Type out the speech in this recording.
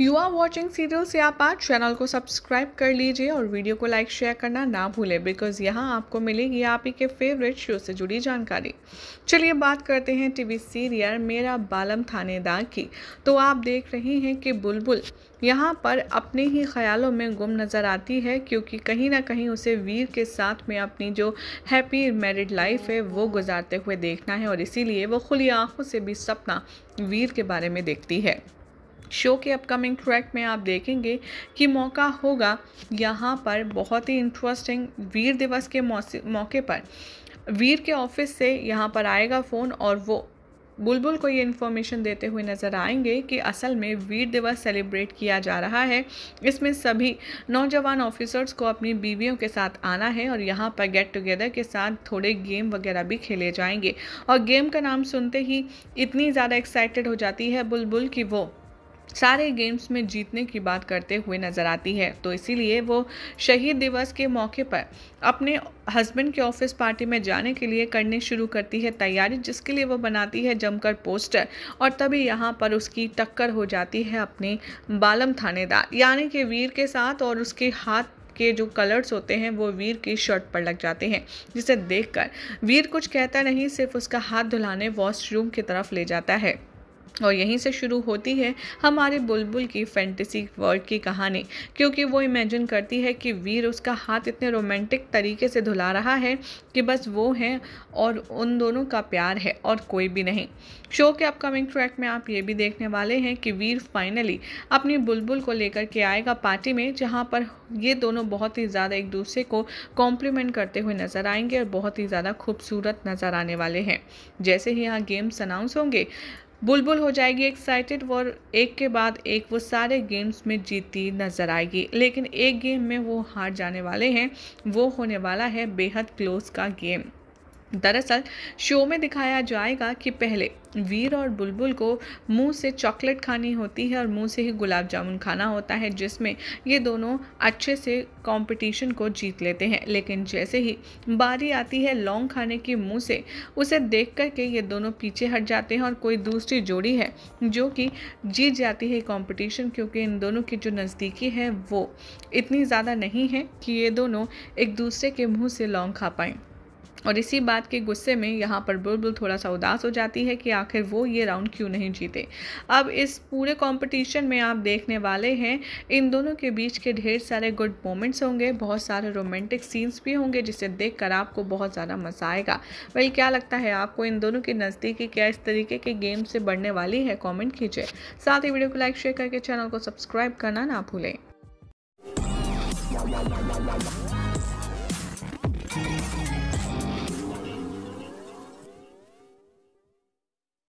you are watching serial से आप आज चैनल को सब्सक्राइब कर लीजिए और वीडियो को लाइक शेयर करना ना भूलें बिकॉज यहाँ आपको मिलेगी आप ही के फेवरेट शो से जुड़ी जानकारी चलिए बात करते हैं टीवी सीरियल मेरा बालम थानेदार की तो आप देख रहे हैं कि बुलबुल यहाँ पर अपने ही ख्यालों में गुम नज़र आती है क्योंकि कहीं ना कहीं उसे वीर के साथ में अपनी जो हैप्पी मैरिड लाइफ है वो गुजारते हुए देखना है और इसीलिए वो खुली आँखों से भी सपना वीर के बारे में देखती है शो के अपकमिंग ट्रैक में आप देखेंगे कि मौका होगा यहाँ पर बहुत ही इंटरेस्टिंग वीर दिवस के मौके पर वीर के ऑफिस से यहाँ पर आएगा फ़ोन और वो बुलबुल को ये इन्फॉर्मेशन देते हुए नज़र आएंगे कि असल में वीर दिवस सेलिब्रेट किया जा रहा है इसमें सभी नौजवान ऑफिसर्स को अपनी बीवियों के साथ आना है और यहाँ पर गेट टुगेदर के साथ थोड़े गेम वगैरह भी खेले जाएंगे और गेम का नाम सुनते ही इतनी ज़्यादा एक्साइटेड हो जाती है बुलबुल कि वो सारे गेम्स में जीतने की बात करते हुए नज़र आती है तो इसीलिए वो शहीद दिवस के मौके पर अपने हस्बैंड के ऑफिस पार्टी में जाने के लिए करने शुरू करती है तैयारी जिसके लिए वो बनाती है जमकर पोस्टर और तभी यहाँ पर उसकी टक्कर हो जाती है अपने बालम थानेदार यानी कि वीर के साथ और उसके हाथ के जो कलर्स होते हैं वो वीर की शर्ट पर लग जाते हैं जिसे देखकर वीर कुछ कहता नहीं सिर्फ उसका हाथ धुलाने वॉशरूम की तरफ ले जाता है और यहीं से शुरू होती है हमारे बुलबुल की फैंटेसी वर्ल्ड की कहानी क्योंकि वो इमेजिन करती है कि वीर उसका हाथ इतने रोमांटिक तरीके से धुला रहा है कि बस वो है और उन दोनों का प्यार है और कोई भी नहीं शो के अपकमिंग ट्रैक में आप ये भी देखने वाले हैं कि वीर फाइनली अपनी बुलबुल को लेकर के आएगा पार्टी में जहाँ पर ये दोनों बहुत ही ज़्यादा एक दूसरे को कॉम्प्लीमेंट करते हुए नज़र आएंगे और बहुत ही ज़्यादा खूबसूरत नज़र आने वाले हैं जैसे ही यहाँ गेम्स अनाउंस होंगे बुलबुल हो जाएगी एक्साइटेड और एक के बाद एक वो सारे गेम्स में जीती नज़र आएगी लेकिन एक गेम में वो हार जाने वाले हैं वो होने वाला है बेहद क्लोज का गेम दरअसल शो में दिखाया जाएगा कि पहले वीर और बुलबुल को मुंह से चॉकलेट खानी होती है और मुंह से ही गुलाब जामुन खाना होता है जिसमें ये दोनों अच्छे से कंपटीशन को जीत लेते हैं लेकिन जैसे ही बारी आती है लौंग खाने की मुंह से उसे देख कर के ये दोनों पीछे हट जाते हैं और कोई दूसरी जोड़ी है जो कि जीत जाती है कॉम्पिटिशन क्योंकि इन दोनों की जो नज़दीकी है वो इतनी ज़्यादा नहीं है कि ये दोनों एक दूसरे के मुँह से लौंग खा पाएँ और इसी बात के गुस्से में यहाँ पर बुलबुल थोड़ा सा उदास हो जाती है कि आखिर वो ये राउंड क्यों नहीं जीते अब इस पूरे कंपटीशन में आप देखने वाले हैं इन दोनों के बीच के ढेर सारे गुड मोमेंट्स होंगे बहुत सारे रोमांटिक सीन्स भी होंगे जिसे देख कर आपको बहुत ज़्यादा मज़ा आएगा वही क्या लगता है आपको इन दोनों के नज़दीकी क्या इस तरीके के गेम से बढ़ने वाली है कॉमेंट कीजिए साथ ही वीडियो को लाइक शेयर करके चैनल को सब्सक्राइब करना ना भूलें